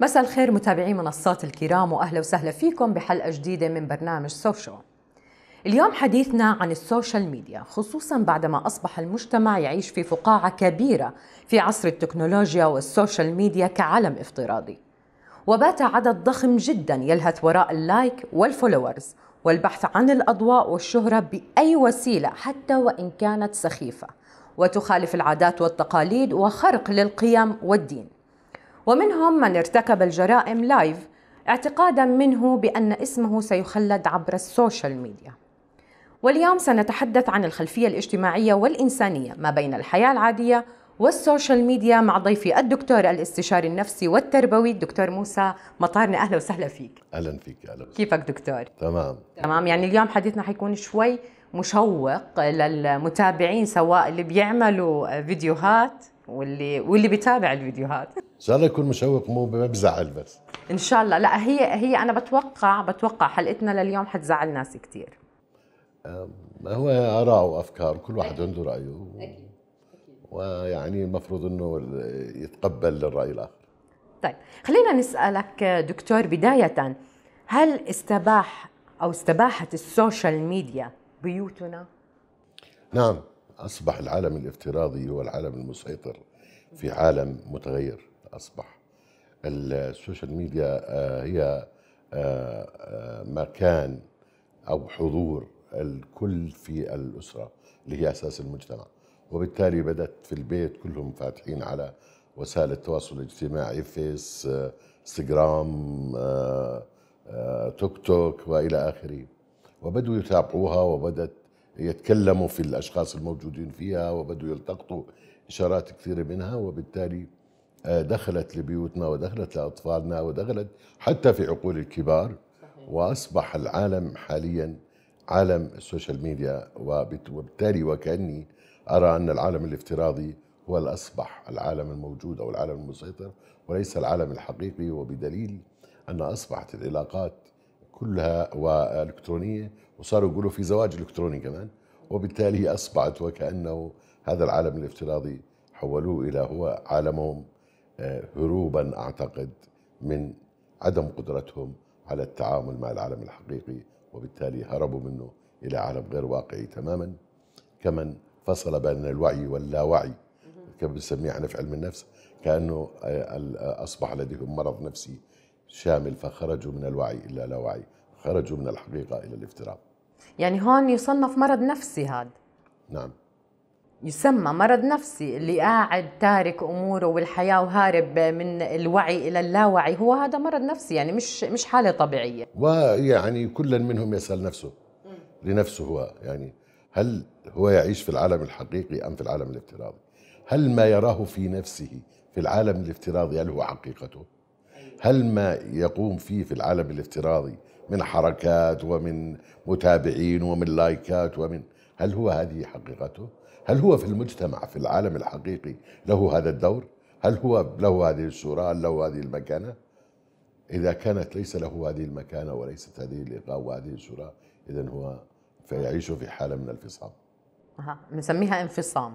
مساء الخير متابعي منصات الكرام واهلا وسهلا فيكم بحلقه جديده من برنامج سوشو. اليوم حديثنا عن السوشيال ميديا خصوصا بعدما اصبح المجتمع يعيش في فقاعه كبيره في عصر التكنولوجيا والسوشيال ميديا كعالم افتراضي. وبات عدد ضخم جدا يلهث وراء اللايك والفولورز والبحث عن الاضواء والشهره باي وسيله حتى وان كانت سخيفه وتخالف العادات والتقاليد وخرق للقيم والدين. ومنهم من ارتكب الجرائم لايف اعتقادا منه بان اسمه سيخلد عبر السوشيال ميديا. واليوم سنتحدث عن الخلفيه الاجتماعيه والانسانيه ما بين الحياه العاديه والسوشيال ميديا مع ضيفي الدكتور الاستشاري النفسي والتربوي الدكتور موسى مطارني اهلا وسهلا فيك اهلا فيك اهلا وسهلا. كيفك دكتور تمام تمام يعني اليوم حديثنا حيكون شوي مشوق للمتابعين سواء اللي بيعملوا فيديوهات واللي واللي بيتابع الفيديوهات ان شاء الله يكون مشوق مو ما بزعل بس ان شاء الله لا هي هي انا بتوقع بتوقع حلقتنا لليوم حتزعل ناس كثير هو اراء وافكار كل واحد عنده رايه أكيد. ويعني المفروض انه يتقبل الراي الاخر طيب خلينا نسالك دكتور بدايه هل استباح او استباحت السوشيال ميديا بيوتنا نعم أصبح العالم الافتراضي هو العالم المسيطر في عالم متغير أصبح السوشيال ميديا آه، هي آه، آه، مكان أو حضور الكل في الأسرة اللي هي أساس المجتمع وبالتالي بدأت في البيت كلهم فاتحين على وسائل التواصل الاجتماعي فيس انستغرام تيك توك والى اخره وبدوا يتابعوها وبدت يتكلموا في الاشخاص الموجودين فيها وبدوا يلتقطوا اشارات كثيره منها وبالتالي آه، دخلت لبيوتنا ودخلت لاطفالنا ودخلت حتى في عقول الكبار واصبح العالم حاليا عالم السوشيال ميديا وبالتالي وكاني ارى ان العالم الافتراضي هو الاصبح العالم الموجود او العالم المسيطر وليس العالم الحقيقي وبدليل ان اصبحت العلاقات كلها والكترونيه وصاروا يقولوا في زواج الكتروني كمان وبالتالي اصبحت وكانه هذا العالم الافتراضي حولوه الى هو عالمهم آه، هروبا اعتقد من عدم قدرتهم على التعامل مع العالم الحقيقي وبالتالي هربوا منه الى عالم غير واقعي تماما كمن فصل بين الوعي واللاوعي كما بنسميه احنا في علم النفس كانه آه، اصبح لديهم مرض نفسي شامل فخرجوا من الوعي إلى لا وعي خرجوا من الحقيقة إلى الافتراض يعني هون يصنف مرض نفسي هذا نعم يسمى مرض نفسي اللي قاعد تارك اموره والحياه وهارب من الوعي الى اللاوعي هو هذا مرض نفسي يعني مش مش حاله طبيعيه ويعني كل منهم يسال نفسه لنفسه هو يعني هل هو يعيش في العالم الحقيقي ام في العالم الافتراضي هل ما يراه في نفسه في العالم الافتراضي هل هو حقيقته هل ما يقوم فيه في العالم الافتراضي من حركات ومن متابعين ومن لايكات ومن هل هو هذه حقيقته؟ هل هو في المجتمع في العالم الحقيقي له هذا الدور؟ هل هو له هذه الصورة؟ هل له هذه المكانة؟ إذا كانت ليس له هذه المكانة وليست هذه الإلقاء وهذه الصورة إذا هو فيعيش في حالة من الانفصام نسميها انفصام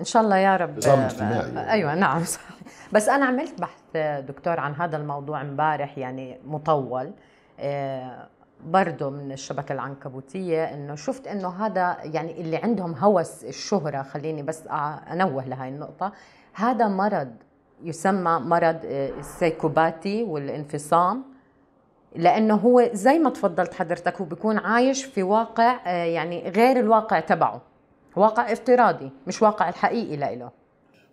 ان شاء الله يا رب نظام اجتماعي يعني. ايوه نعم صح بس انا عملت بحث دكتور عن هذا الموضوع امبارح يعني مطول آه، برضه من الشبكة العنكبوتية انه شفت انه هذا يعني اللي عندهم هوس الشهرة خليني بس انوه لهي النقطة هذا مرض يسمى مرض آه، السيكوباتي والانفصام لانه هو زي ما تفضلت حضرتك هو بيكون عايش في واقع آه، يعني غير الواقع تبعه واقع افتراضي مش واقع الحقيقي لإله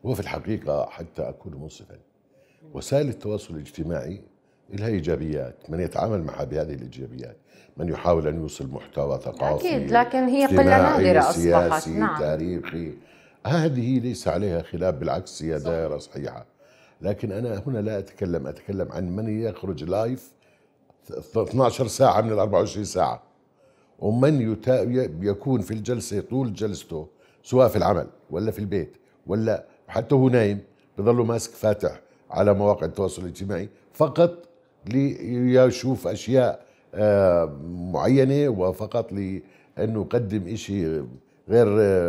هو في الحقيقة حتى أكون منصفا وسائل التواصل الاجتماعي لها ايجابيات، من يتعامل معها بهذه الايجابيات، من يحاول ان يوصل محتوى ثقافي اكيد لكن هي قله نادره اصبحت نعم تاريخي هذه ليس عليها خلاف بالعكس هي دائره صحيحه لكن انا هنا لا اتكلم اتكلم عن من يخرج لايف 12 ساعه من ال 24 ساعه ومن يتا... يكون في الجلسة طول جلسته سواء في العمل ولا في البيت ولا حتى هو نايم بضله ماسك فاتح على مواقع التواصل الاجتماعي فقط ليشوف أشياء آه، معينة وفقط لأنه يقدم إشي غير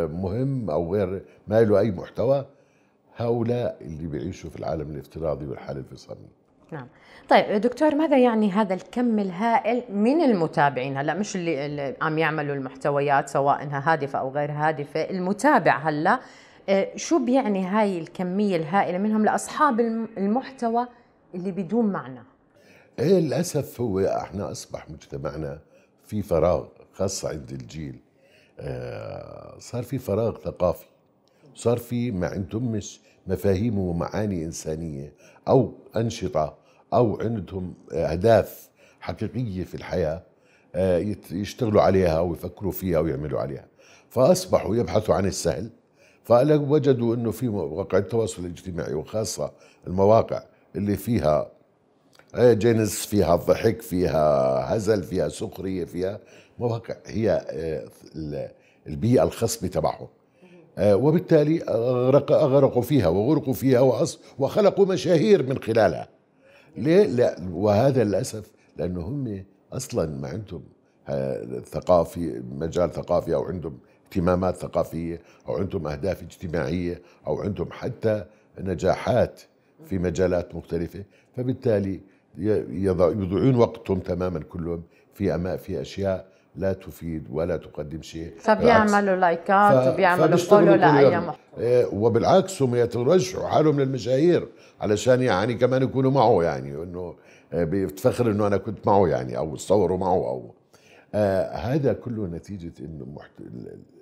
مهم أو غير ما له أي محتوى هؤلاء اللي بيعيشوا في العالم الافتراضي والحالة الفصامية نعم طيب دكتور ماذا يعني هذا الكم الهائل من المتابعين هلا مش اللي, اللي عم يعملوا المحتويات سواء انها هادفه او غير هادفه المتابع هلا آه، شو بيعني هاي الكميه الهائله منهم لاصحاب المحتوى اللي بدون معنى ايه للاسف هو احنا اصبح مجتمعنا في فراغ خاصه عند الجيل آه، صار في فراغ ثقافي صار في ما مش مفاهيم ومعاني إنسانية أو أنشطة او عندهم اهداف حقيقيه في الحياه آه، يشتغلوا عليها ويفكروا فيها ويعملوا عليها فاصبحوا يبحثوا عن السهل فوجدوا انه في مواقع التواصل الاجتماعي وخاصه المواقع اللي فيها آه، جنس فيها ضحك فيها هزل فيها سخريه فيها مواقع هي آه، البيئه الخصبه تبعهم وبالتالي أغرقوا فيها وغرقوا فيها وخلقوا مشاهير من خلالها ليه لا وهذا للاسف لانه هم اصلا ما عندهم آه، ثقافي مجال ثقافي او عندهم اهتمامات ثقافيه او عندهم اهداف اجتماعيه او عندهم حتى نجاحات في مجالات مختلفه فبالتالي يضيعون وقتهم تماما كلهم في أما في اشياء لا تفيد ولا تقدم شيء فبيعملوا لايكات وبيعملوا فولو لاي محتوى آه، وبالعكس هم يترجحوا حالهم للمشاهير علشان يعني كمان يكونوا معه يعني انه آه، بيفتخر انه انا كنت معه يعني او تصوروا معه او آه هذا كله نتيجه انه محت...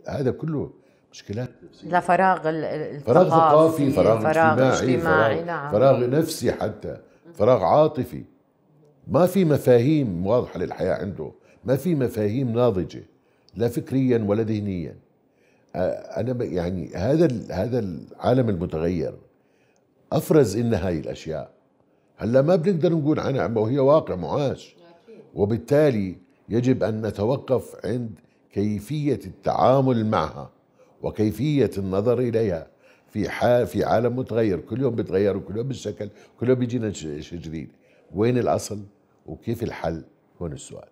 هذا كله مشكلات لفراغ الثقافي فراغ ثقافي فراغ, فراغ اجتماعي, اجتماعي فراغ, نعم. فراغ نفسي حتى فراغ عاطفي ما في مفاهيم واضحه للحياه عنده ما في مفاهيم ناضجه لا فكريا ولا ذهنيا انا يعني هذا هذا العالم المتغير افرز لنا هاي الاشياء هلا ما بنقدر نقول عنها وهي واقع معاش وبالتالي يجب ان نتوقف عند كيفيه التعامل معها وكيفيه النظر اليها في حال في عالم متغير كل يوم بتغير وكل يوم بالشكل كل يوم بيجينا شيء جديد وين الاصل وكيف الحل هون السؤال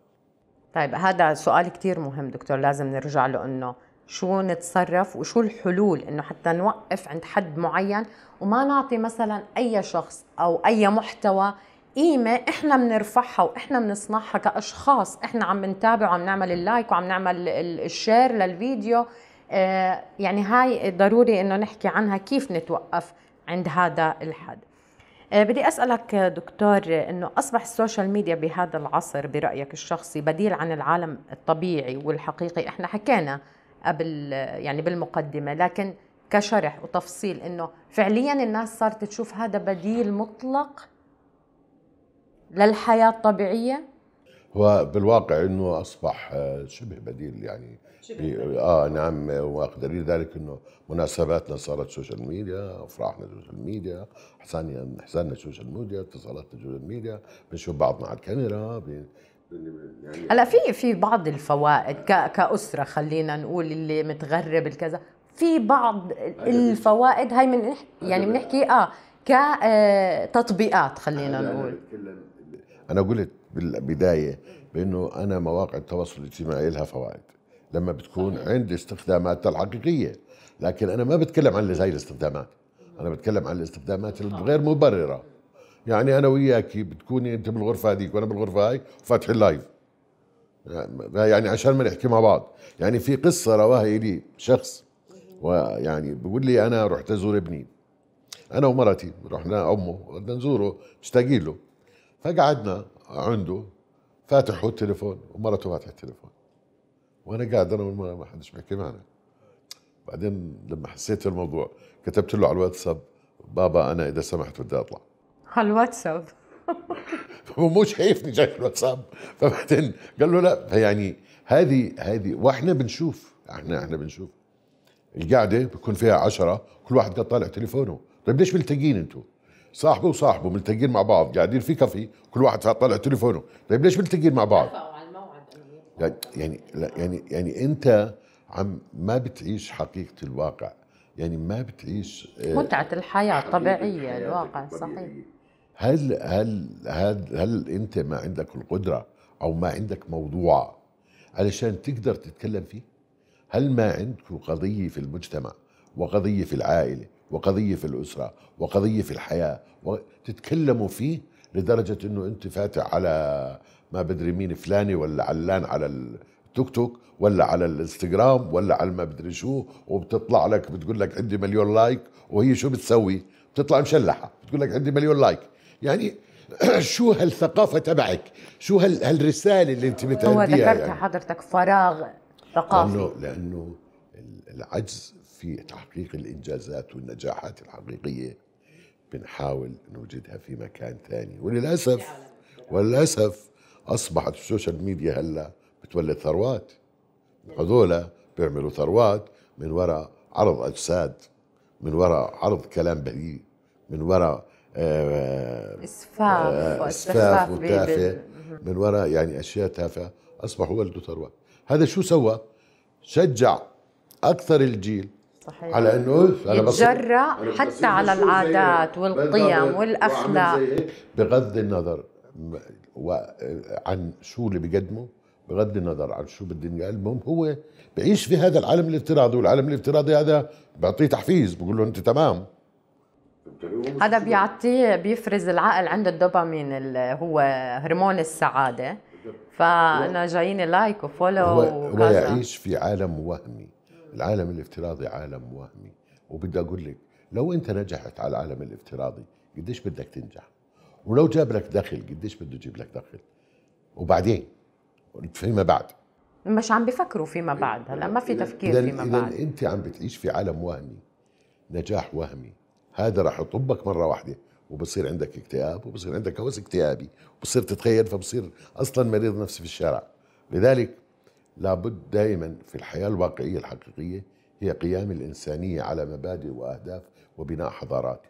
طيب هذا سؤال كتير مهم دكتور لازم نرجع له انه شو نتصرف وشو الحلول انه حتى نوقف عند حد معين وما نعطي مثلا اي شخص او اي محتوى قيمة احنا بنرفعها واحنا بنصنعها كاشخاص احنا عم نتابع وعم نعمل اللايك وعم نعمل الشير للفيديو آه، يعني هاي ضروري انه نحكي عنها كيف نتوقف عند هذا الحد آه، بدي اسالك دكتور انه اصبح السوشيال ميديا بهذا العصر برايك الشخصي بديل عن العالم الطبيعي والحقيقي احنا حكينا قبل يعني بالمقدمه لكن كشرح وتفصيل انه فعليا الناس صارت تشوف هذا بديل مطلق للحياه الطبيعيه هو بالواقع انه اصبح آه، شبه بديل يعني شبه اه نعم ودليل ذلك انه مناسباتنا صارت سوشيال ميديا افراحنا سوشيال ميديا حساني حساننا سوشيال ميديا اتصالاتنا سوشيال ميديا بنشوف بعضنا على الكاميرا يعني هلا في في بعض الفوائد كاسره خلينا نقول اللي متغرب الكذا في بعض الفوائد هاي من يعني بنحكي اه كتطبيقات آه، خلينا نقول انا قلت بالبدايه بانه انا مواقع التواصل الاجتماعي لها فوائد لما بتكون عندي استخداماتها الحقيقيه لكن انا ما بتكلم عن هاي الاستخدامات انا بتكلم عن الاستخدامات الغير مبرره يعني انا وياك بتكوني انت بالغرفه هذيك وانا بالغرفه هاي وفاتح اللايف يعني عشان ما نحكي مع بعض يعني في قصه رواها لي شخص ويعني بقول لي انا رحت ازور ابني انا ومرتي رحنا امه بدنا نزوره مشتاقين له فقعدنا عنده فاتح هو التليفون ومرته فاتحه التليفون وانا قاعد انا والمراه ما حدش بيحكي معنا بعدين لما حسيت الموضوع كتبت له على الواتساب بابا انا اذا سمحت بدي اطلع على الواتساب هو مش شايفني شايف الواتساب فبعدين قال له لا فيعني هذه هذه واحنا بنشوف احنا احنا بنشوف القعده بيكون فيها عشرة كل واحد قاعد طالع تليفونه طيب ليش ملتقين انتم صاحبه وصاحبه ملتقين مع بعض قاعدين في كافي كل واحد طالع تليفونه طيب ليش ملتقين مع بعض يعني يعني لا يعني يعني انت عم ما بتعيش حقيقه الواقع يعني ما بتعيش آه، متعه الحياه الطبيعيه الواقع صحيح هل هل هل هل انت ما عندك القدره او ما عندك موضوع علشان تقدر تتكلم فيه هل ما عندك قضيه في المجتمع وقضيه في العائله وقضيه في الاسره وقضيه في الحياه وتتكلموا فيه لدرجه انه انت فاتح على ما بدري مين فلاني ولا علان على التيك توك ولا على الانستغرام ولا على ما بدري شو وبتطلع لك بتقول لك عندي مليون لايك وهي شو بتسوي؟ بتطلع مشلحه بتقول لك عندي مليون لايك يعني شو هالثقافة تبعك شو هال هالرسالة اللي انت متهديها هو ذكرتها يعني. حضرتك فراغ ثقافي لأنه, لأنه العجز في تحقيق الإنجازات والنجاحات الحقيقية بنحاول نوجدها في مكان ثاني وللأسف وللأسف أصبحت السوشيال ميديا هلا بتولد ثروات هذولا بيعملوا ثروات من وراء عرض أجساد من وراء عرض كلام بذيء من وراء آه، آه، اسفاف آه، اسفاف وتافه من وراء يعني اشياء تافهه اصبحوا ولدوا ثروات هذا شو سوى شجع اكثر الجيل صحيح على انه انا يتجرأ حتى على العادات إيه؟ والقيم إيه؟ والاخلاق إيه؟ بغض النظر عن شو اللي بيقدمه بغض النظر عن شو بدهم المهم هو بعيش في هذا العالم الافتراضي والعالم الافتراضي هذا بيعطيه تحفيز بقول له انت تمام هذا بيعطيه بيفرز العقل عنده الدوبامين اللي هو هرمون السعاده فانا جايين لايك وفولو هو, هو يعيش في عالم وهمي العالم الافتراضي عالم وهمي وبدي اقول لك لو انت نجحت على العالم الافتراضي قديش بدك تنجح ولو جاب لك دخل قديش بده يجيب لك دخل وبعدين فيما بعد مش عم بفكروا فيما إيه، بعد هلا ما في تفكير إذن فيما إذن بعد انت عم بتعيش في عالم وهمي نجاح وهمي هذا راح يطبك مره واحده وبصير عندك اكتئاب وبصير عندك هوس اكتئابي وبصير تتخيل فبصير اصلا مريض نفسي في الشارع لذلك لابد دائما في الحياة الواقعية الحقيقية هي قيام الإنسانية على مبادئ وأهداف وبناء حضارات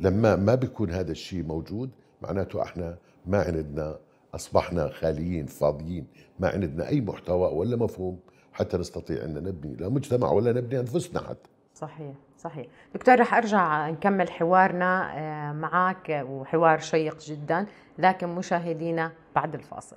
لما ما بيكون هذا الشيء موجود معناته احنا ما عندنا أصبحنا خاليين فاضيين ما عندنا أي محتوى ولا مفهوم حتى نستطيع أن نبني لا مجتمع ولا نبني أنفسنا حتى صحيح صحيح دكتور رح ارجع نكمل حوارنا آه، معك وحوار شيق جدا لكن مشاهدينا بعد الفاصل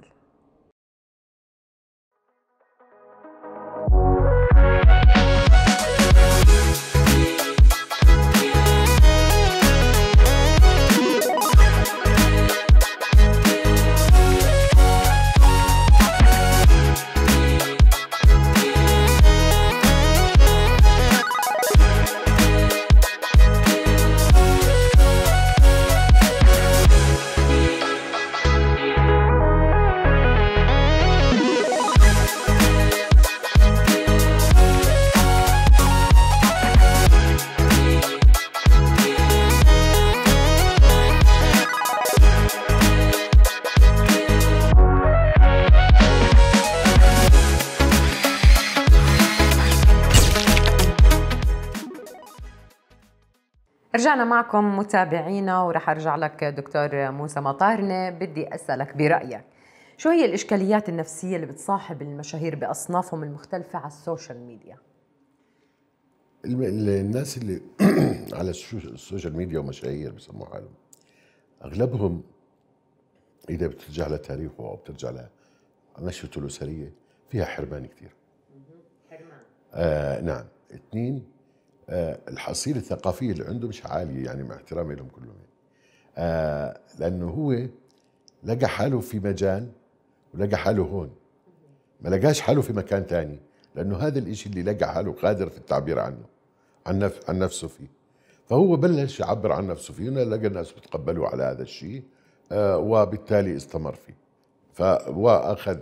رجعنا معكم متابعينا ورح ارجع لك دكتور موسى مطارنة بدي اسالك برايك شو هي الاشكاليات النفسيه اللي بتصاحب المشاهير باصنافهم المختلفه على السوشيال ميديا الناس اللي على السوشيال ميديا ومشاهير بسموا حالهم اغلبهم اذا بترجع لتاريخه او بترجع لنشرته الاسريه فيها حرمان كثير حرمان آه نعم اثنين آه، الحصيله الثقافيه اللي عنده مش عاليه يعني مع احترامي لهم كلهم آه لانه هو لقى حاله في مجال ولقى حاله هون ما لقاش حاله في مكان ثاني لانه هذا الاشي اللي لقى حاله قادر في التعبير عنه عن, عن نفسه فيه فهو بلش يعبر عن نفسه فيه لقى الناس بتقبلوا على هذا الشيء آه وبالتالي استمر فيه ف واخذ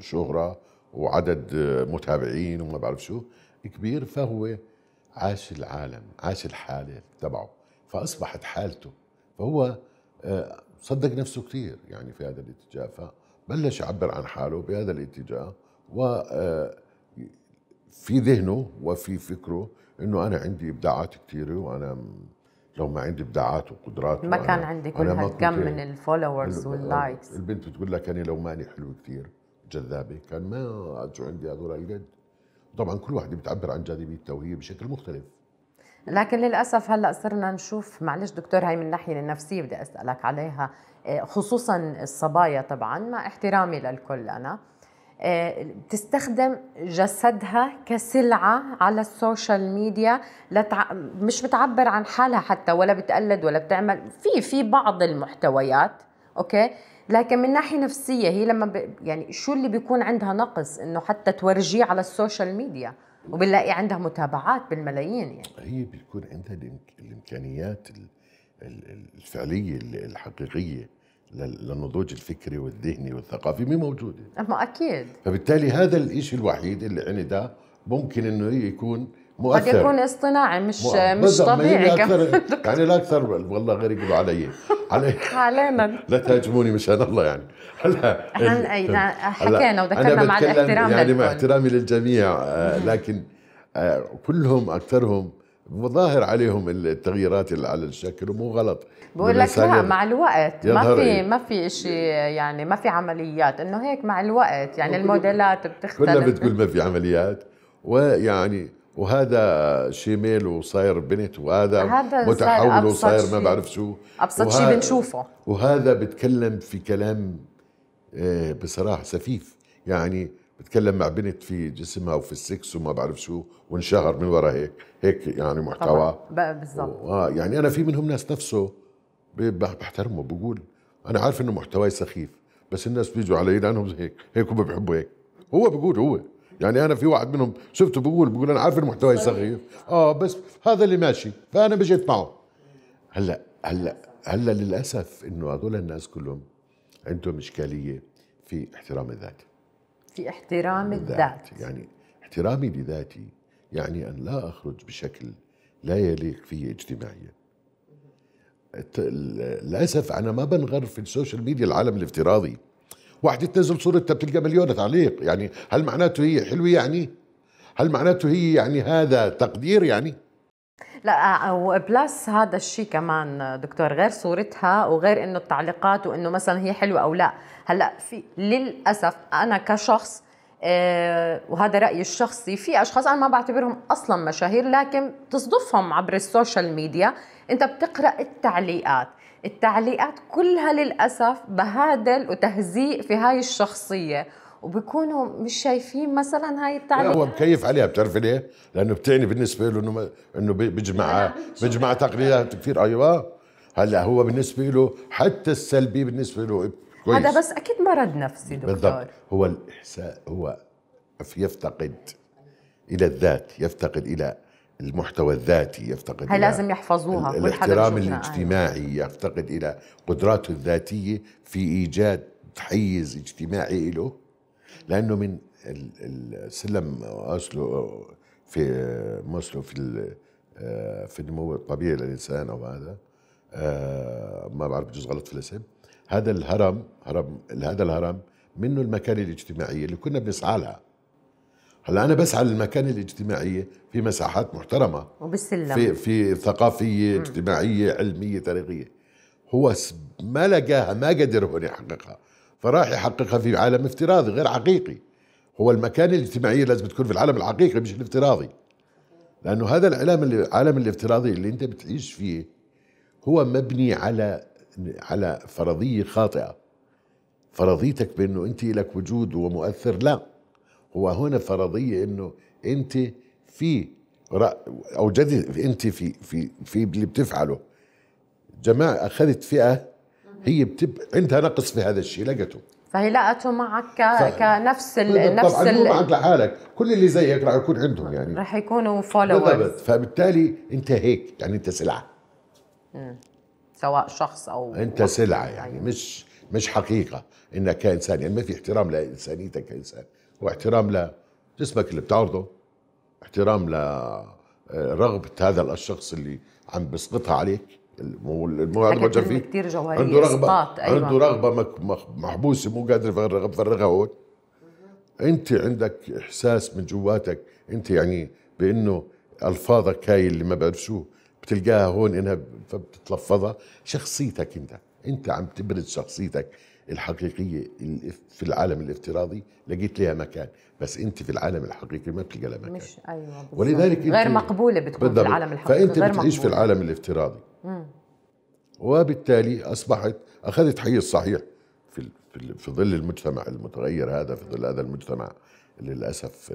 شهره وعدد متابعين وما بعرف شو كبير فهو عاش العالم عاش الحالة تبعه فأصبحت حالته فهو آه، صدق نفسه كثير يعني في هذا الاتجاه فبلش يعبر عن حاله بهذا الاتجاه و آه، في ذهنه وفي فكره انه انا عندي ابداعات كثيره وانا لو ما عندي ابداعات وقدرات ما كان عندي كل هالكم من الفولورز آه، واللايكس البنت بتقول لك انا لو ماني حلوه كثير جذابه كان ما اجوا عندي هذول القد طبعا كل واحدة بتعبر عن جاذبيتها وهي بشكل مختلف لكن للاسف هلا صرنا نشوف معلش دكتور هاي من الناحيه النفسيه بدي اسالك عليها آه، خصوصا الصبايا طبعا مع احترامي للكل انا بتستخدم آه، جسدها كسلعة على السوشيال ميديا لتع... مش بتعبر عن حالها حتى ولا بتقلد ولا بتعمل في في بعض المحتويات اوكي لكن من ناحيه نفسيه هي لما يعني شو اللي بيكون عندها نقص انه حتى تورجيه على السوشيال ميديا وبنلاقي عندها متابعات بالملايين يعني هي بيكون عندها الامكانيات الفعليه الحقيقيه للنضوج الفكري والذهني والثقافي مي موجوده اما اكيد فبالتالي هذا الشيء الوحيد اللي عندها ممكن انه يكون مؤثر قد يكون اصطناعي مش مؤثر. مش طبيعي كمان يعني لا اكثر والله غريب علي علي علينا لا تهاجموني مشان الله يعني هلا احنا حكينا وذكرنا مع الاحترام يعني مع احترامي للجميع آه، لكن آه، كلهم اكثرهم ظاهر عليهم التغييرات اللي على الشكل ومو غلط بقول لك لا مع الوقت ما في إيه؟ ما في شيء يعني ما في عمليات انه هيك مع الوقت يعني الموديلات بتختلف كلها بتقول ما في عمليات ويعني وهذا شيميل وصاير بنت وهذا هذا متحول وصاير ما بعرف شو ابسط شيء بنشوفه وهذا بتكلم في كلام آه، بصراحه سفيف يعني بتكلم مع بنت في جسمها وفي السكس وما بعرف شو وانشهر من ورا هيك هيك يعني محتوى بالضبط اه يعني انا في منهم ناس نفسه بحترمه بقول انا عارف انه محتواي سخيف بس الناس بيجوا علي لانهم هيك هيك هم هيك هو بيقول هو يعني انا في واحد منهم شفته بقول بقول انا عارف المحتوى صغير اه بس هذا اللي ماشي فانا بجيت معه هلا هلا هلا للاسف انه هذول الناس كلهم عندهم اشكاليه في احترام الذات في احترام يعني الذات يعني احترامي لذاتي يعني ان لا اخرج بشكل لا يليق في اجتماعيا للاسف انا ما بنغر في السوشيال ميديا العالم الافتراضي واحدة تنزل صورتها بتلقى مليون تعليق يعني هل معناته هي حلوة يعني هل معناته هي يعني هذا تقدير يعني لا آه، آه، وبلس هذا الشيء كمان دكتور غير صورتها وغير انه التعليقات وانه مثلا هي حلوه او لا هلا في للاسف انا كشخص آه، وهذا رايي الشخصي في اشخاص انا ما بعتبرهم اصلا مشاهير لكن تصدفهم عبر السوشيال ميديا انت بتقرا التعليقات التعليقات كلها للأسف بهادل وتهزيء في هاي الشخصية وبكونوا مش شايفين مثلا هاي التعليقات هو مكيف عليها بتعرفي ليه؟ لأنه بتعني بالنسبة له إنه انه بيجمع بيجمع تقليدات كثير أيوه هلا هو بالنسبة له حتى السلبي بالنسبة له كويس هذا بس أكيد مرض نفسي دكتور بالضبط هو الإحساء هو يفتقد إلى الذات يفتقد إلى المحتوى الذاتي يفتقد هي لازم يحفظوها الاحترام أيوة. الاجتماعي يفتقد الى قدراته الذاتيه في ايجاد حيز اجتماعي له لانه من السلم اصله في ماسلو آه، في في النمو الطبيعي للانسان او هذا آه، ما بعرف بجوز غلط في الاسم هذا الهرم هرم هذا الهرم منه المكانه الاجتماعيه اللي كنا بنسعى لها هلا انا بسعى للمكانه الاجتماعيه في مساحات محترمه وبالسلم في في ثقافيه اجتماعيه علميه تاريخيه هو ما لقاها ما قدر هون يحققها فراح يحققها في عالم افتراضي غير حقيقي هو المكانه الاجتماعيه لازم تكون في العالم الحقيقي مش الافتراضي لانه هذا العالم العالم الافتراضي اللي انت بتعيش فيه هو مبني على على فرضيه خاطئه فرضيتك بانه انت لك وجود ومؤثر لا هو هنا فرضيه انه انت في اوجدت انت في في في اللي بتفعله جماعه اخذت فئه هي بتب... عندها نقص في هذا الشيء لقته فهي لقته معك ك... ف... كنفس ال... طيب، نفس طبعا ال... معك لحالك كل اللي زيك رح يكون عندهم يعني رح يكونوا فولورز بالضبط فبالتالي انت هيك يعني انت سلعه مم. سواء شخص او انت سلعه يعني مش مش حقيقه انك كانسان يعني ما في احترام لانسانيتك كانسان واحترام لجسمك اللي بتعرضه احترام لرغبة هذا الشخص اللي عم بسقطها عليك الموجه فيه كثير جوهريه عنده رغبه أيوة. عنده رغبه محبوسه مو قادر يفرغها بفرغها هون انت عندك احساس من جواتك انت يعني بانه الفاظك هاي اللي ما بعرف شو بتلقاها هون انها فبتتلفظها شخصيتك انت انت عم تبرز شخصيتك الحقيقيه في العالم الافتراضي لقيت لها مكان بس انت في العالم الحقيقي ما بتلقى لها مكان مش ايوه ولذلك ولذلك انت غير مقبوله بتكون في العالم الحقيقي فانت غير بتعيش مقبولة. في العالم الافتراضي مم. وبالتالي اصبحت اخذت حي الصحيح في في ظل المجتمع المتغير هذا في ظل هذا المجتمع للاسف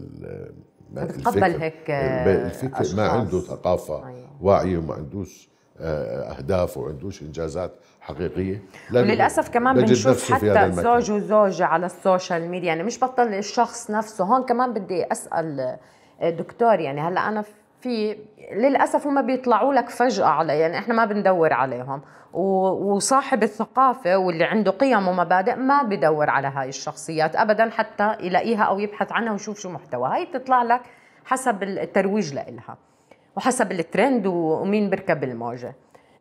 الفكر هيك الفكر ما عنده ثقافه أيوة. واعيه وما عندوش آه، اهداف وعندوش انجازات حقيقيه وللاسف كمان بنشوف حتى زوج وزوجه على السوشيال ميديا يعني مش بطل الشخص نفسه هون كمان بدي اسال آه، دكتور يعني هلا انا في للاسف هم بيطلعوا لك فجاه على يعني احنا ما بندور عليهم وصاحب الثقافه واللي عنده قيم ومبادئ ما بدور على هاي الشخصيات ابدا حتى يلاقيها او يبحث عنها ويشوف شو محتوى هاي بتطلع لك حسب الترويج لإلها وحسب الترند ومين بركب الموجه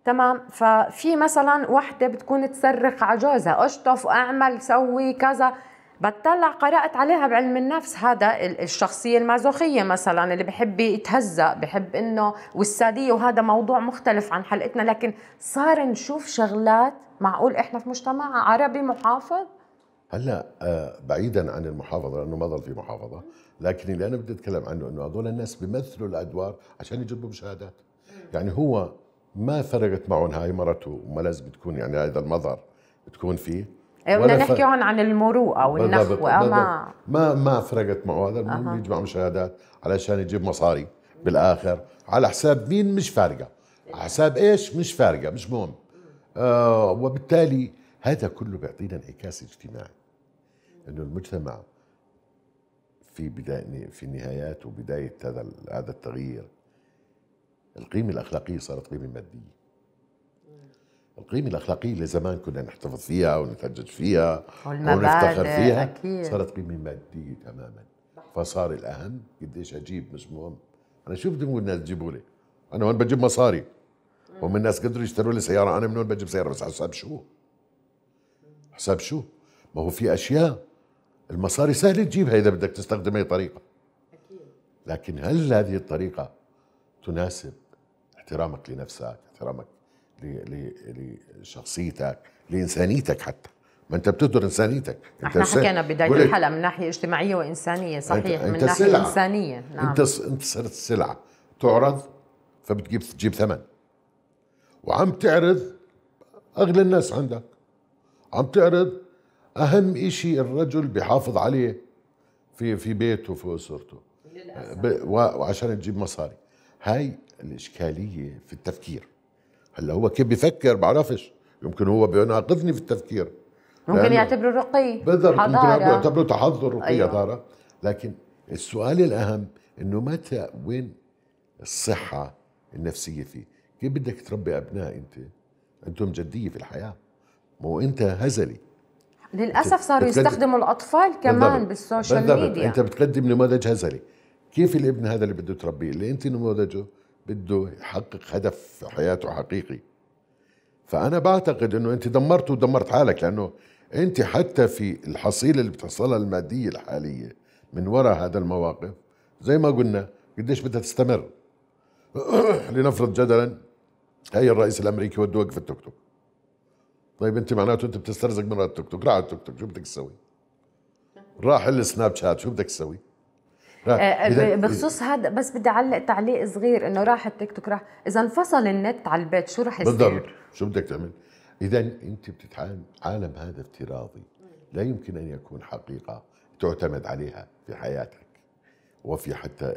تمام ففي مثلا وحده بتكون تصرخ على جوزها اشطف اعمل سوي كذا بتطلع قرات عليها بعلم النفس هذا الشخصيه المازوخيه مثلا اللي بحب يتهزأ بحب انه والساديه وهذا موضوع مختلف عن حلقتنا لكن صار نشوف شغلات معقول احنا في مجتمع عربي محافظ هلا آه، بعيدا عن المحافظه لانه ما ظل في محافظه لكن اللي انا بدي اتكلم عنه انه هذول الناس بيمثلوا الادوار عشان يجيبوا مشاهدات يعني هو ما فرقت معهم هاي مرته وما لازم تكون يعني هذا المظهر تكون فيه إيه، بدنا نحكي هون عن المروءه والنخوه آه، ما ما ما فرقت معه هذا المهم أه. يجمع مشاهدات علشان يجيب مصاري بالاخر على حساب مين مش فارقه على حساب ايش مش فارقه مش مهم آه وبالتالي هذا كله بيعطينا انعكاس اجتماعي انه المجتمع في بداية في نهايات وبدايه هذا هذا التغيير القيمه الاخلاقيه صارت قيمه ماديه القيمة الأخلاقية اللي زمان كنا نحتفظ فيها ونتهجد فيها ونفتخر فيها أكيد. صارت قيمة مادية تماما فصار الأهم قديش أجيب مش مهم أنا شو بدي الناس تجيبوا لي أنا وين بجيب مصاري هم الناس قدروا يشتروا لي سيارة أنا من وين بجيب سيارة بس على حساب شو حساب شو ما هو في أشياء المصاري سهل تجيبها اذا بدك تستخدم اي طريقه اكيد لكن هل هذه الطريقه تناسب احترامك لنفسك احترامك لشخصيتك لانسانيتك حتى ما انت بتدر انسانيتك انت احنا حكينا بدايه الحلقه من ناحيه اجتماعيه وانسانيه صحيح انت من ناحيه انسانيه نعم انت انت صرت سلعه تعرض فبتجيب تجيب ثمن وعم تعرض اغلى الناس عندك عم تعرض اهم شيء الرجل بحافظ عليه في في بيته في اسرته للأسف. وعشان تجيب مصاري هاي الاشكاليه في التفكير هلا هو كيف بيفكر بعرفش يمكن هو بيناقضني في التفكير ممكن يعتبره رقي بالضبط ممكن يعتبره تحضر رقي أيوه. حضاره لكن السؤال الاهم انه متى وين الصحه النفسيه فيه كيف بدك تربي ابناء انت انتم جديه في الحياه ما هو انت هزلي للاسف صاروا يستخدموا الاطفال كمان بالسوشيال بالضبط. ميديا انت بتقدم نموذج هزلي كيف الابن هذا اللي بده تربيه اللي انت نموذجه بده يحقق هدف في حياته حقيقي فانا بعتقد انه انت دمرت ودمرت حالك لانه انت حتى في الحصيله اللي بتحصلها الماديه الحاليه من وراء هذا المواقف زي ما قلنا قديش بدها تستمر لنفرض جدلا هي الرئيس الامريكي وده وقف التوك توك طيب انت معناته انت بتسترزق من ورا التيك توك راح التيك توك شو بدك تسوي؟ راح السناب شات شو بدك تسوي؟ آه، آه، بخصوص هذا بس بدي اعلق تعليق صغير انه راح التيك توك راح اذا انفصل النت على البيت شو راح يصير؟ بالضبط شو بدك تعمل؟ اذا انت بتتعامل عالم هذا افتراضي لا يمكن ان يكون حقيقه تعتمد عليها في حياتك وفي حتى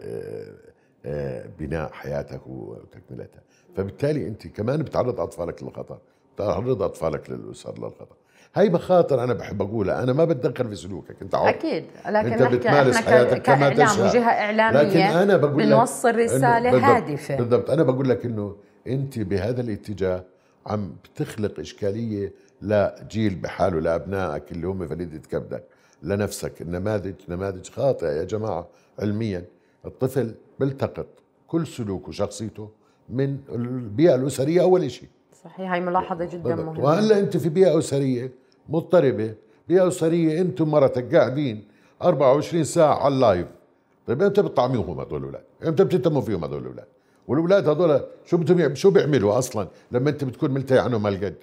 آه، بناء حياتك وتكملتها فبالتالي انت كمان بتعرض اطفالك للخطر تعرض اطفالك للاسر للخطر هاي مخاطر انا بحب اقولها انا ما بتدخل في سلوكك انت عارف اكيد لكن انت بتمارس حياتك كما تشاء وجهه اعلاميه لكن انا بقول بنوصل رساله هادفه بالضبط انا بقول لك انه انت بهذا الاتجاه عم بتخلق اشكاليه لجيل بحاله لابنائك اللي هم فريده كبدك لنفسك النماذج نماذج خاطئه يا جماعه علميا الطفل بيلتقط كل سلوكه وشخصيته من البيئه الاسريه اول شيء صحيح هاي ملاحظة جدا مهمة وهلا انت في بيئة اسرية مضطربة بيئة اسرية انت ومرتك قاعدين 24 ساعة على اللايف طيب امتى بتطعميهم هذول الاولاد؟ امتى بتهتموا فيهم هذول الاولاد؟ والاولاد هذول شو بدهم شو بيعملوا اصلا لما انت بتكون ملتهي عنهم هالقد؟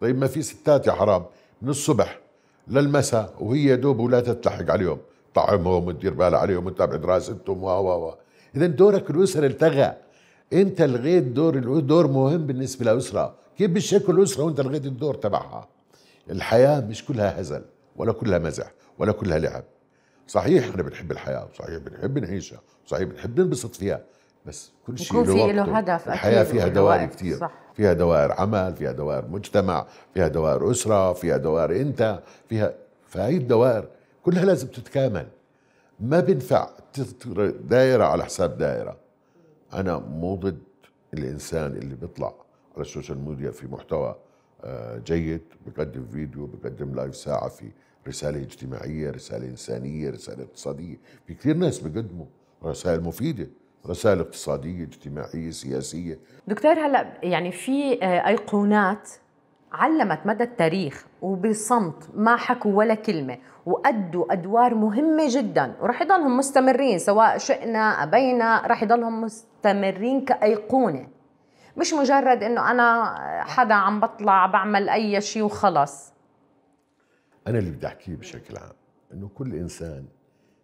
طيب ما في ستات يا حرام من الصبح للمساء وهي دوب أولادها تلحق عليهم طعمهم وتدير بالها عليهم وتتابع دراستهم و و و اذا دورك الاسري التغى انت لغيت دور دور مهم بالنسبه للاسره كيف بتشكل الأسرة وأنت لغيت الدور تبعها الحياة مش كلها هزل ولا كلها مزح ولا كلها لعب صحيح احنا بنحب الحياه وصحيح بنحب نعيشها وصحيح بنحب ننبسط فيها بس كل شيء له له هدف الحياه أكيد فيها دوائر كثير فيها دوائر عمل فيها دوائر مجتمع فيها دوائر اسره فيها دوائر انت فيها فهي الدوائر كلها لازم تتكامل ما بينفع دائره على حساب دائره انا مو ضد الانسان اللي بيطلع على السوشيال ميديا في محتوى آه، جيد بقدم فيديو بقدم لايف ساعة في رسالة اجتماعية رسالة إنسانية رسالة اقتصادية في كثير ناس بقدموا رسائل مفيدة رسائل اقتصادية اجتماعية سياسية دكتور هلأ يعني في آه، أيقونات علمت مدى التاريخ وبصمت ما حكوا ولا كلمة وأدوا أدوار مهمة جدا ورح يضلهم مستمرين سواء شئنا أبينا رح يضلهم مستمرين كأيقونة مش مجرد انه انا حدا عم بطلع بعمل اي شيء وخلص انا اللي بدي احكيه بشكل عام انه كل انسان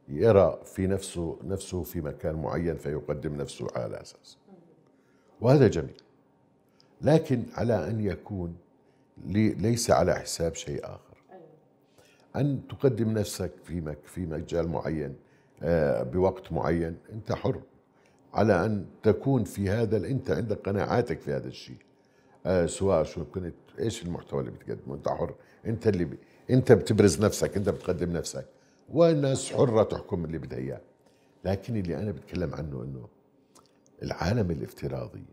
يرى في نفسه نفسه في مكان معين فيقدم نفسه على اساس وهذا جميل لكن على ان يكون لي ليس على حساب شيء اخر ان تقدم نفسك في في مجال معين آه، بوقت معين انت حر على ان تكون في هذا انت عندك قناعاتك في هذا الشيء آه سواء شو كنت ايش المحتوى اللي بتقدمه انت حر انت اللي ب... انت بتبرز نفسك انت بتقدم نفسك والناس حره تحكم اللي بدها اياه لكن اللي انا بتكلم عنه انه العالم الافتراضي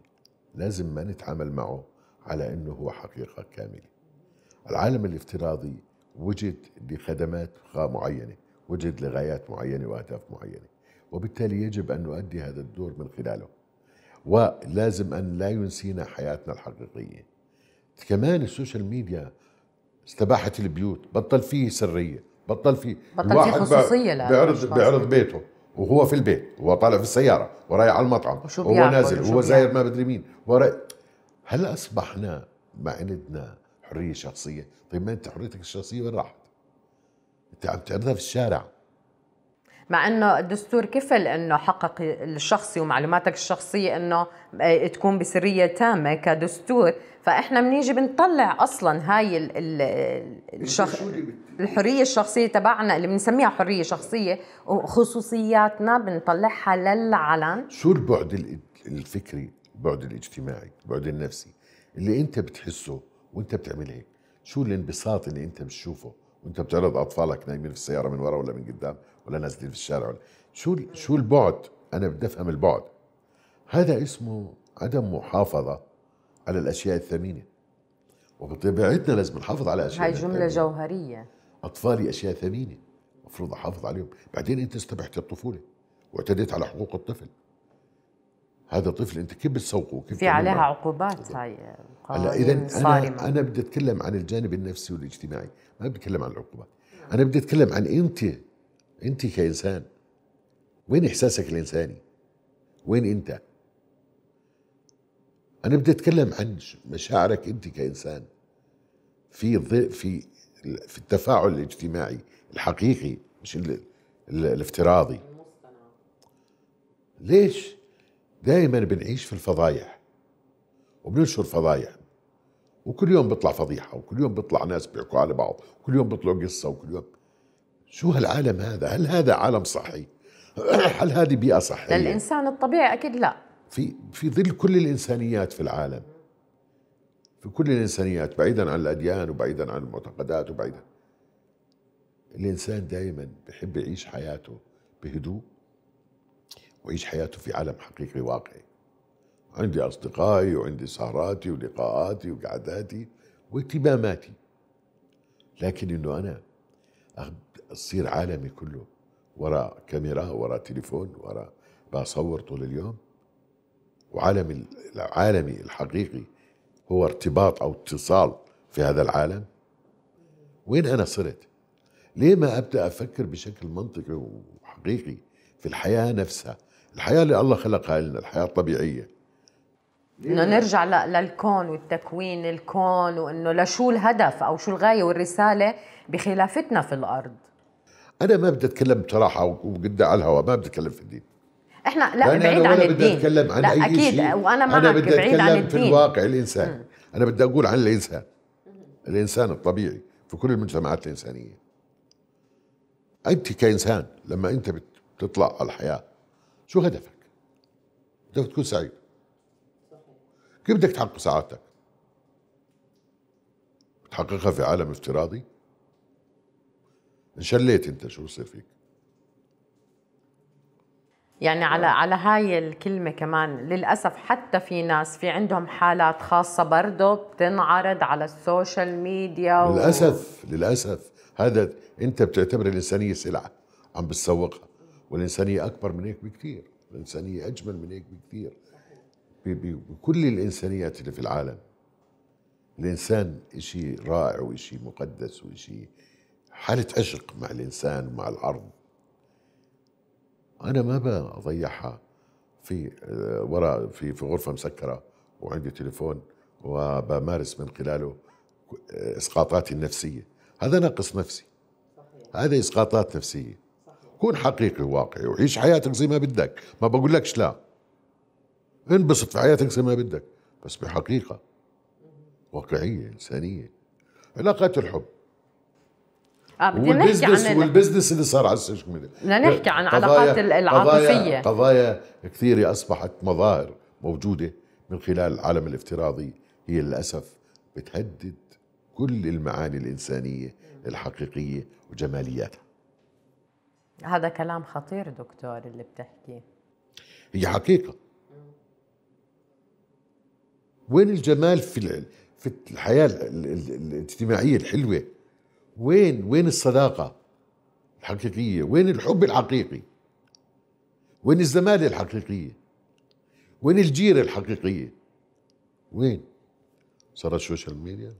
لازم ما نتعامل معه على انه هو حقيقه كامله العالم الافتراضي وجد لخدمات معينه وجد لغايات معينه واهداف معينه وبالتالي يجب أن نؤدي هذا الدور من خلاله ولازم أن لا ينسينا حياتنا الحقيقية كمان السوشيال ميديا استباحت البيوت بطل فيه سرية بطل فيه بطل فيه خصوصية بيعرض, بيعرض بيته وهو في البيت وهو طالع في السيارة ورايح على المطعم وهو نازل وهو زاير ما بدري مين وراي... هل أصبحنا ما عندنا حرية شخصية طيب ما أنت حريتك الشخصية وين راحت انت عم تعرضها في الشارع مع انه الدستور كفل انه حقق الشخصي ومعلوماتك الشخصيه انه آه، تكون بسريه تامه كدستور فاحنا بنيجي بنطلع اصلا هاي ال ال الشخ... الحريه الشخصيه تبعنا اللي بنسميها حريه شخصيه وخصوصياتنا بنطلعها للعلن شو البعد الفكري البعد الاجتماعي البعد النفسي اللي انت بتحسه وانت بتعمل هيك شو الانبساط اللي انت بتشوفه وانت بتعرض اطفالك نايمين في السياره من ورا ولا من قدام ولا نازلين في الشارع ولا شو شو البعد انا بدي افهم البعد هذا اسمه عدم محافظه على الاشياء الثمينه وبطبيعتنا لازم نحافظ على اشياء هاي جمله الثمينة. جوهريه اطفالي اشياء ثمينه المفروض احافظ عليهم بعدين انت استبحت الطفوله واعتديت على حقوق الطفل هذا طفل انت كيف بتسوقه كيف في عليها عقوبات هاي هلا اذا انا انا بدي اتكلم عن الجانب النفسي والاجتماعي ما بدي اتكلم عن العقوبات انا بدي اتكلم عن انت انت كانسان وين احساسك الانساني وين انت انا بدي اتكلم عن مشاعرك انت كانسان في في في التفاعل الاجتماعي الحقيقي مش الافتراضي ليش دائما بنعيش في الفضايح وبننشر فضايح وكل يوم بيطلع فضيحة وكل يوم بيطلع ناس بيحكوا على بعض وكل يوم بيطلعوا قصة وكل يوم شو هالعالم هذا هل هذا عالم صحي هل هذه بيئة صحية للإنسان الطبيعي أكيد لا في في ظل كل الإنسانيات في العالم في كل الإنسانيات بعيدا عن الأديان وبعيدا عن المعتقدات وبعيدا الإنسان دائما بحب يعيش حياته بهدوء ويعيش حياته في عالم حقيقي واقعي عندي أصدقائي وعندي سهراتي ولقاءاتي وقعداتي واهتماماتي لكن أنه أنا أصير عالمي كله وراء كاميرا وراء تليفون وراء بصور طول اليوم وعالمي العالمي الحقيقي هو ارتباط أو اتصال في هذا العالم وين أنا صرت ليه ما أبدأ أفكر بشكل منطقي وحقيقي في الحياة نفسها الحياة اللي الله خلقها لنا الحياة الطبيعية انه نرجع للكون والتكوين الكون وانه لشو الهدف او شو الغايه والرساله بخلافتنا في الارض انا ما بدي اتكلم بصراحه وقد على الهواء ما بدي اتكلم في الدين احنا لا بعيد عن الدين الدين بدي اتكلم عن لا أي اكيد شيء. وانا معك أنا بدي بعيد أتكلم عن الدين في الواقع الانسان م. انا بدي اقول عن الانسان الانسان الطبيعي في كل المجتمعات الانسانيه انت كانسان لما انت بتطلع على الحياه شو هدفك؟ بدك تكون سعيد كيف بدك تحقق سعادتك؟ بتحققها في عالم افتراضي؟ انشليت انت شو بصير فيك؟ يعني على آه. على هاي الكلمة كمان للأسف حتى في ناس في عندهم حالات خاصة برضه بتنعرض على السوشيال ميديا و... للأسف للأسف هذا أنت بتعتبر الإنسانية سلعة عم بتسوقها والإنسانية أكبر من هيك بكثير الإنسانية أجمل من هيك بكثير بكل الإنسانيات اللي في العالم الإنسان إشي رائع وإشي مقدس وإشي حالة عشق مع الإنسان ومع الأرض أنا ما بضيعها في آه، وراء في في غرفة مسكرة وعندي تليفون وبمارس من خلاله آه، اسقاطاتي النفسية هذا ناقص نفسي هذا اسقاطات نفسيه كون حقيقي وواقعي وعيش حياتك زي ما بدك ما بقولكش لا انبسط في حياتك زي ما بدك بس بحقيقة واقعية إنسانية علاقات الحب آه والبزنس عن والبزنس اللي صار على السوشيال ميديا بدنا نحكي عن علاقات العاطفية قضايا, قضايا كثيرة أصبحت مظاهر موجودة من خلال العالم الافتراضي هي للأسف بتهدد كل المعاني الإنسانية الحقيقية وجمالياتها هذا كلام خطير دكتور اللي بتحكيه هي حقيقة وين الجمال في في الحياة الاجتماعية الحلوة وين وين الصداقة الحقيقية وين الحب الحقيقي وين الزمالة الحقيقية وين الجيرة الحقيقية وين صارت سوشيال ميديا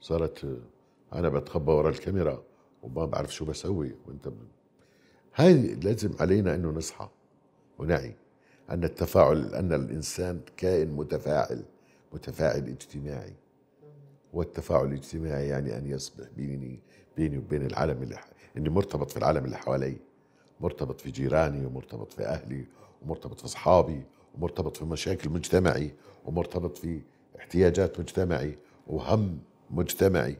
صارت آه، أنا بتخبى ورا الكاميرا وما بعرف شو بسوي وانت ب... هاي لازم علينا انه نصحى ونعي ان التفاعل ان الانسان كائن متفاعل متفاعل اجتماعي والتفاعل الاجتماعي يعني ان يصبح بيني بيني وبين العالم اللي ح... اني مرتبط في العالم اللي حوالي مرتبط في جيراني ومرتبط في اهلي ومرتبط في اصحابي ومرتبط في مشاكل مجتمعي ومرتبط في احتياجات مجتمعي وهم مجتمعي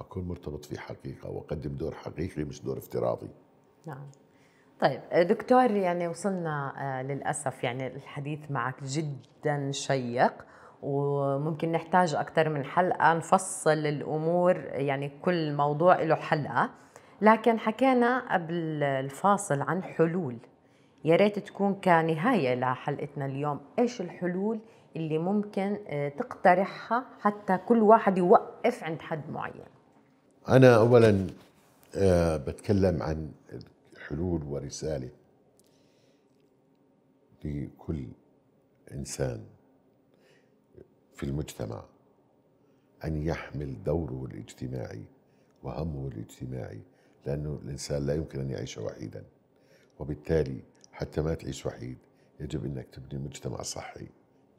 اكون مرتبط في حقيقه واقدم دور حقيقي مش دور افتراضي نعم طيب دكتور يعني وصلنا آه، للاسف يعني الحديث معك جدا شيق وممكن نحتاج اكثر من حلقه نفصل الامور يعني كل موضوع له حلقه لكن حكينا قبل الفاصل عن حلول يا ريت تكون كنهايه لحلقتنا اليوم ايش الحلول اللي ممكن آه، تقترحها حتى كل واحد يوقف عند حد معين أنا أولا آه، بتكلم عن حلول ورسالة لكل إنسان في المجتمع أن يحمل دوره الاجتماعي وهمه الاجتماعي لأنه الإنسان لا يمكن أن يعيش وحيدا وبالتالي حتى ما تعيش وحيد يجب أنك تبني مجتمع صحي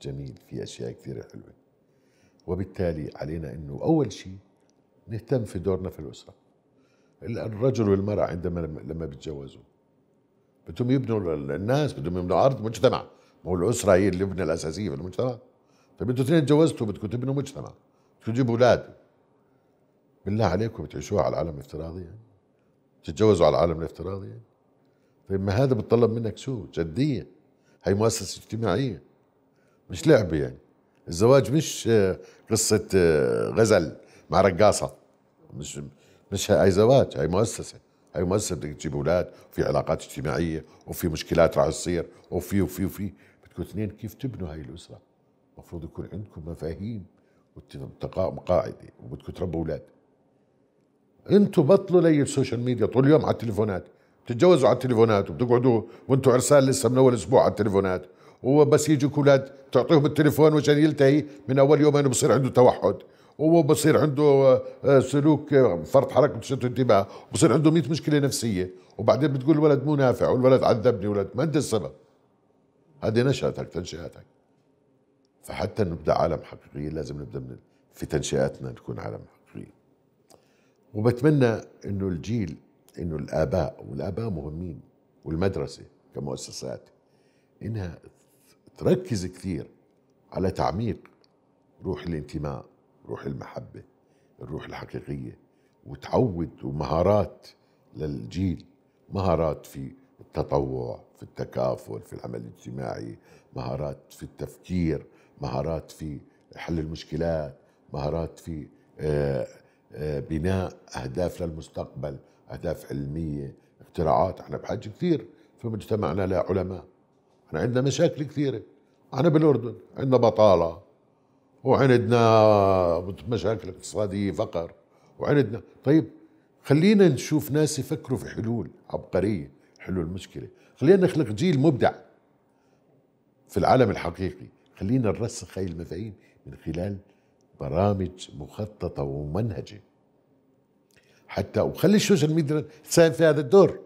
جميل فيه أشياء كثيرة حلوة وبالتالي علينا أنه أول شيء نهتم في دورنا في الأسرة الرجل والمرأة عندما لما بيتجوزوا بدهم يبنوا الناس بدهم يبنوا عرض مجتمع ما هو الأسرة هي اللبنة الأساسية في المجتمع طيب انتوا اثنين تجوزتوا بدكم تبنوا مجتمع بدكم تجيبوا أولاد بالله عليكم بتعيشوها على العالم الافتراضي يعني تتجوزوا على العالم الافتراضي يعني. طيب ما هذا بتطلب منك شو جدية هي مؤسسة اجتماعية مش لعبة يعني الزواج مش آه، قصة آه، غزل مع رقاصة مش مش هاي زواج هاي مؤسسه هاي مؤسسه بدك تجيب اولاد وفي علاقات اجتماعيه وفي مشكلات رح تصير وفي وفي وفي بدكم اثنين كيف تبنوا هاي الاسره المفروض يكون عندكم مفاهيم وقاعده وبدكم تربوا اولاد انتم بطلوا لي السوشيال ميديا طول اليوم على التليفونات بتتجوزوا على التليفونات وبتقعدوا وانتم عرسان لسه من اول اسبوع على التليفونات وبس يجوك اولاد تعطيهم التليفون وشان يلتهي من اول يومين بصير عنده توحد وبصير عنده آه، سلوك آه، فرط حركه وتشتت انتباه وبصير عنده 100 مشكله نفسيه وبعدين بتقول الولد مو نافع والولد عذبني ولد ما انت السبب هذه نشاتك تنشئاتك فحتى نبدا عالم حقيقي لازم نبدا من في تنشئاتنا نكون عالم حقيقي وبتمنى انه الجيل انه الاباء والاباء مهمين والمدرسه كمؤسسات انها تركز كثير على تعميق روح الانتماء روح المحبة الروح الحقيقية وتعود ومهارات للجيل مهارات في التطوع في التكافل في العمل الاجتماعي مهارات في التفكير مهارات في حل المشكلات مهارات في آه، آه، بناء أهداف للمستقبل أهداف علمية اختراعات احنا بحاجة كثير في مجتمعنا لعلماء احنا عندنا مشاكل كثيرة احنا بالأردن عندنا بطالة وعندنا مشاكل اقتصادية فقر وعندنا طيب خلينا نشوف ناس يفكروا في حلول عبقرية حلول المشكلة خلينا نخلق جيل مبدع في العالم الحقيقي خلينا نرسخ هاي المفاهيم من خلال برامج مخططة وممنهجة حتى وخلي السوشيال ميديا تساهم في هذا الدور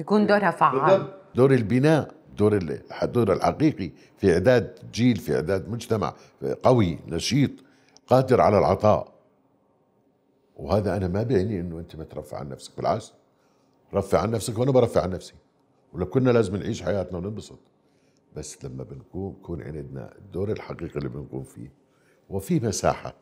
يكون دورها فعال دور البناء الدور الدور الحقيقي في اعداد جيل في اعداد مجتمع قوي نشيط قادر على العطاء وهذا انا ما بيعني انه انت ما ترفع عن نفسك بالعكس رفع عن نفسك وانا برفع عن نفسي ولو كنا لازم نعيش حياتنا وننبسط بس لما بنكون بكون عندنا الدور الحقيقي اللي بنقوم فيه وفي مساحه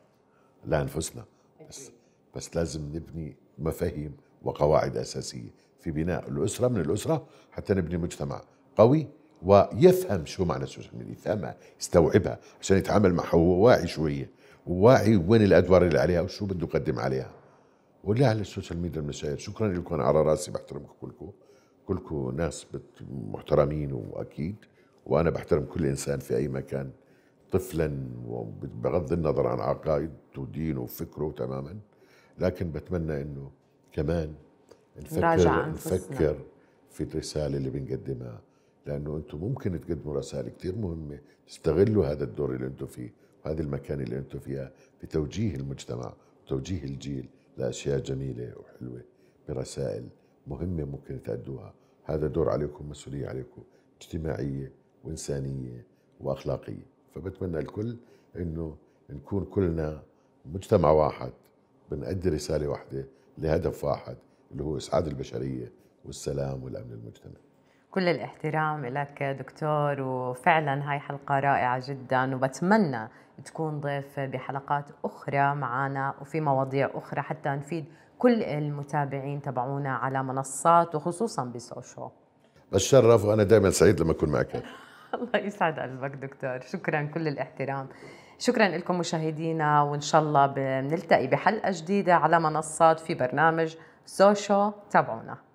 لانفسنا بس بس لازم نبني مفاهيم وقواعد اساسيه في بناء الاسره من الاسره حتى نبني مجتمع قوي ويفهم شو معنى السوشيال ميديا يفهمها يستوعبها عشان يتعامل معها وهو واعي شويه وواعي وين الادوار اللي عليها وشو بده يقدم عليها ولا على السوشيال ميديا المشاهير شكرا لكم على راسي بحترمكم كلكم كلكم ناس محترمين واكيد وانا بحترم كل انسان في اي مكان طفلا بغض النظر عن عقائده ودينه وفكره تماما لكن بتمنى انه كمان نفكر نفكر في الرساله اللي بنقدمها لانه انتم ممكن تقدموا رسائل كثير مهمه تستغلوا هذا الدور اللي انتم فيه وهذه المكانه اللي انتم فيها في توجيه المجتمع وتوجيه الجيل لاشياء جميله وحلوه برسائل مهمه ممكن تأدوها هذا دور عليكم مسؤوليه عليكم اجتماعيه وانسانيه واخلاقيه فبتمنى الكل انه نكون كلنا مجتمع واحد بنأدي رساله واحده لهدف واحد اللي هو اسعاد البشريه والسلام والامن المجتمعي كل الاحترام لك دكتور وفعلا هاي حلقة رائعة جدا وبتمنى تكون ضيف بحلقات أخرى معنا وفي مواضيع أخرى حتى نفيد كل المتابعين تبعونا على منصات وخصوصا بسوشو بتشرف وأنا دائما سعيد لما أكون معك الله يسعد قلبك دكتور شكرا كل الاحترام شكرا لكم مشاهدينا وإن شاء الله بنلتقي بحلقة جديدة على منصات في برنامج سوشو تابعونا